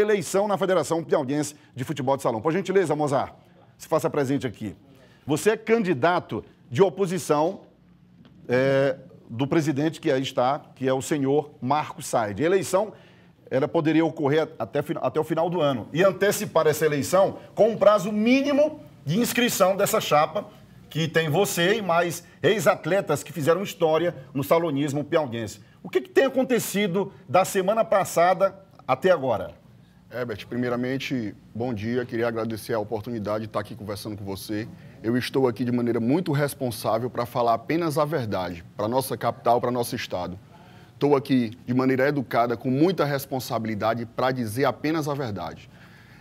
eleição na Federação Piauiense de Futebol de Salão. Por gentileza, Mozart, se faça presente aqui. Você é candidato de oposição é, do presidente que aí está, que é o senhor Marco Said. A eleição ela poderia ocorrer até, até o final do ano e antecipar essa eleição com um prazo mínimo de inscrição dessa chapa que tem você e mais ex-atletas que fizeram história no salonismo piauiense. O que, que tem acontecido da semana passada até agora? Herbert, primeiramente, bom dia. Queria agradecer a oportunidade de estar aqui conversando com você. Eu estou aqui de maneira muito responsável para falar apenas a verdade para nossa capital, para nosso estado. Estou aqui de maneira educada, com muita responsabilidade, para dizer apenas a verdade.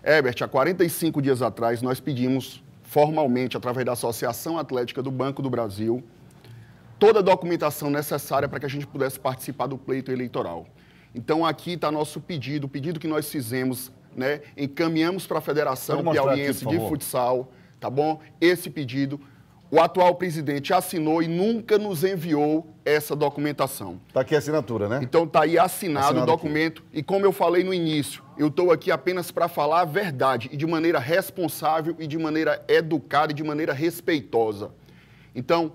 Herbert, há 45 dias atrás, nós pedimos formalmente, através da Associação Atlética do Banco do Brasil, toda a documentação necessária para que a gente pudesse participar do pleito eleitoral. Então aqui está nosso pedido, o pedido que nós fizemos, né? Encaminhamos para a Federação Piauiense de Futsal, tá bom? Esse pedido. O atual presidente assinou e nunca nos enviou essa documentação. Está aqui a assinatura, né? Então está aí assinado, assinado, o documento. Aqui. E como eu falei no início, eu estou aqui apenas para falar a verdade e de maneira responsável e de maneira educada e de maneira respeitosa. Então,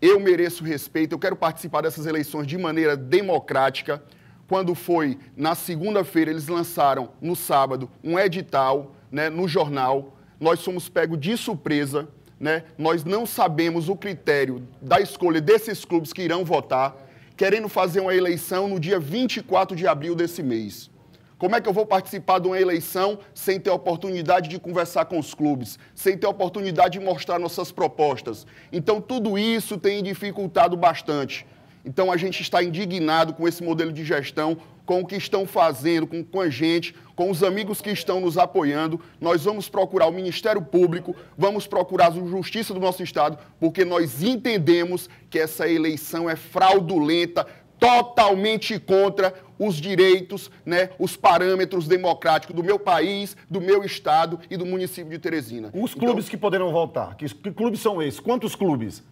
eu mereço respeito, eu quero participar dessas eleições de maneira democrática quando foi na segunda-feira, eles lançaram no sábado um edital né, no jornal. Nós somos pegos de surpresa. Né? Nós não sabemos o critério da escolha desses clubes que irão votar, querendo fazer uma eleição no dia 24 de abril desse mês. Como é que eu vou participar de uma eleição sem ter a oportunidade de conversar com os clubes, sem ter a oportunidade de mostrar nossas propostas? Então, tudo isso tem dificultado bastante. Então a gente está indignado com esse modelo de gestão, com o que estão fazendo, com, com a gente, com os amigos que estão nos apoiando. Nós vamos procurar o Ministério Público, vamos procurar a Justiça do nosso Estado, porque nós entendemos que essa eleição é fraudulenta, totalmente contra os direitos, né, os parâmetros democráticos do meu país, do meu estado e do município de Teresina. Os clubes então, que poderão voltar, que, que clubes são esses? Quantos clubes?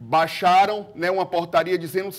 baixaram né, uma portaria dizendo,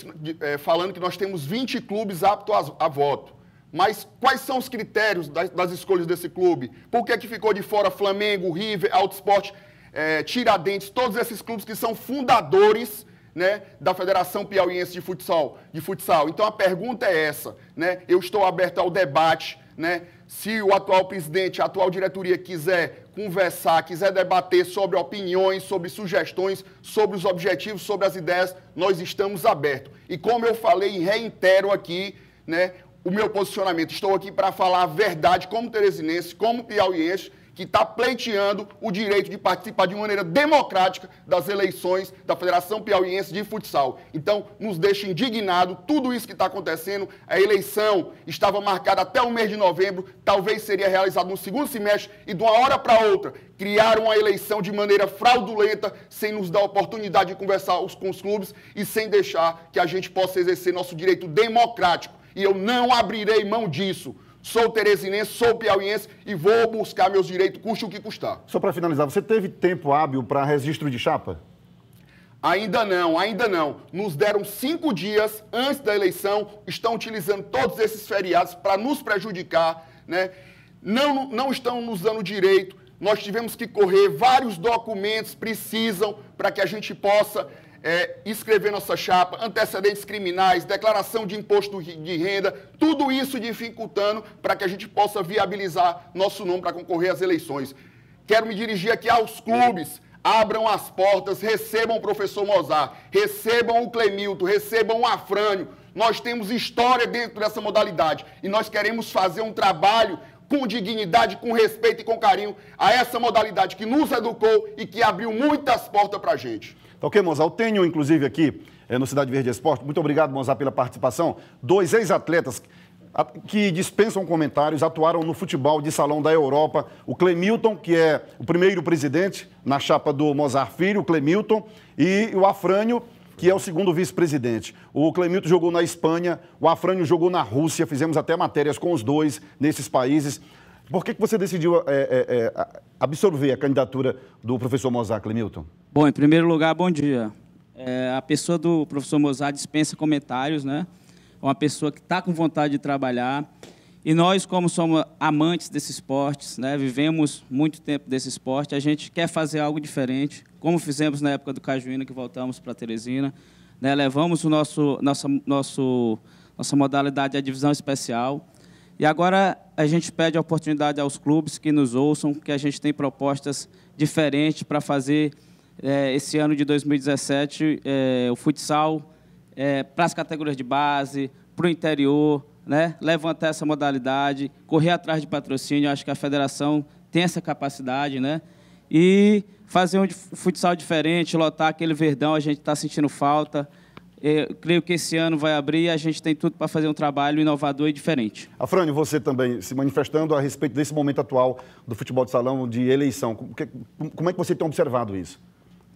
é, falando que nós temos 20 clubes aptos a, a voto. Mas quais são os critérios das, das, escolhas desse clube? Por que, é que ficou de fora Flamengo, River, Alto Esporte, é, Tiradentes, todos esses clubes que são fundadores né, da Federação Piauiense de Futsal, de Futsal? Então a pergunta é essa. Né? Eu estou aberto ao debate. Né? Se o atual presidente, a atual diretoria quiser conversar, quiser debater sobre opiniões, sobre sugestões, sobre os objetivos, sobre as ideias, nós estamos abertos. E como eu falei e reitero aqui, né, o meu posicionamento, estou aqui para falar a verdade como teresinense, como piauiense, que está pleiteando o direito de participar de maneira democrática das eleições da Federação Piauiense de Futsal. Então, nos deixa indignado tudo isso que está acontecendo. A eleição estava marcada até o mês de novembro, talvez seria realizada no segundo semestre e de uma hora para outra criaram a eleição de maneira fraudulenta, sem nos dar oportunidade de conversar com os clubes e sem deixar que a gente possa exercer nosso direito democrático. E eu não abrirei mão disso sou teresinense, sou piauiense e vou buscar meus direitos, custe o que custar. Só para finalizar, você teve tempo hábil para registro de chapa? Ainda não, ainda não. Nos deram cinco dias antes da eleição, estão utilizando todos esses feriados para nos prejudicar, né? Não, não estão nos dando direito. Nós tivemos que correr, vários documentos precisam para que a gente possa é, escrever nossa chapa, antecedentes criminais, declaração de imposto de renda, tudo isso dificultando para que a gente possa viabilizar nosso nome para concorrer às eleições. Quero me dirigir aqui aos clubes. Abram as portas, recebam o professor Mozart, recebam o Clemilton, recebam o Afrânio. Nós temos história dentro dessa modalidade e nós queremos fazer um trabalho com dignidade, com respeito e com carinho a essa modalidade que nos educou e que abriu muitas portas para a gente. Tá ok, Monza? Eu tenho, inclusive, aqui é, no Cidade Verde Esporte, muito obrigado, Monza, pela participação, dois ex-atletas que dispensam comentários, atuaram no futebol de salão da Europa. O Clemilton, que é o primeiro presidente na chapa do Mozart Filho, o Clemilton, e o Afrânio, que é o segundo vice-presidente. O Clemilton jogou na Espanha, o Afrânio jogou na Rússia, fizemos até matérias com os dois nesses países. Por que, que você decidiu é, é, absorver a candidatura do professor Mozart Clemilton? Bom, em primeiro lugar, bom dia. É, a pessoa do professor Mozart dispensa comentários, né? É uma pessoa que está com vontade de trabalhar. E nós, como somos amantes desse esporte, né, vivemos muito tempo desse esporte, a gente quer fazer algo diferente, como fizemos na época do Cajuína, que voltamos para Teresina. Né, levamos o nosso, nossa, nosso, nossa modalidade à divisão especial. E agora a gente pede a oportunidade aos clubes que nos ouçam, que a gente tem propostas diferentes para fazer é, esse ano de 2017 é, eh, o futsal é, para as categorias de base, para o interior, né? levantar essa modalidade, correr atrás de patrocínio. Acho que a federação tem essa capacidade, né? E fazer um futsal diferente, lotar aquele verdão, a gente está sentindo falta. Eu creio que esse ano vai abrir e a gente tem tudo para fazer um trabalho inovador e diferente. Afrânio, você também se manifestando a respeito desse momento atual do futebol de salão de eleição. Como é que você tem observado isso?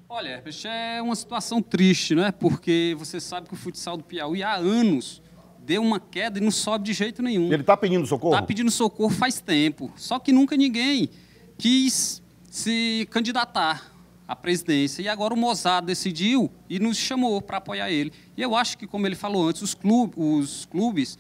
Olha, é uma situação triste, não é? Porque você sabe que o futsal do Piauí há anos deu uma queda e não sobe de jeito nenhum. Ele está pedindo socorro? Está pedindo socorro faz tempo. Só que nunca ninguém quis se candidatar a presidência. E agora o Mozart decidiu e nos chamou para apoiar ele. E eu acho que, como ele falou antes, os clubes, os clubes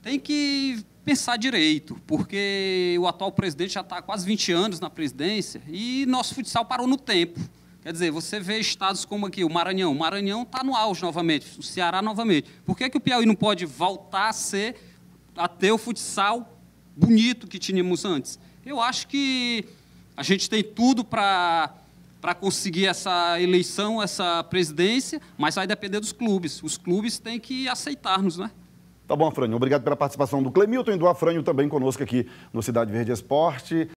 têm que pensar direito, porque o atual presidente já está há quase 20 anos na presidência e nosso futsal parou no tempo. Quer dizer, você vê estados como aqui, o Maranhão. O Maranhão está no auge novamente, o Ceará novamente. Por que, que o Piauí não pode voltar a ser, a ter o futsal bonito que tínhamos antes? Eu acho que a gente tem tudo para para conseguir essa eleição, essa presidência, mas vai depender dos clubes. Os clubes têm que aceitar-nos, né? Tá bom, Afrânio. Obrigado pela participação do Clemilton e do Afrânio também conosco aqui no Cidade Verde Esporte.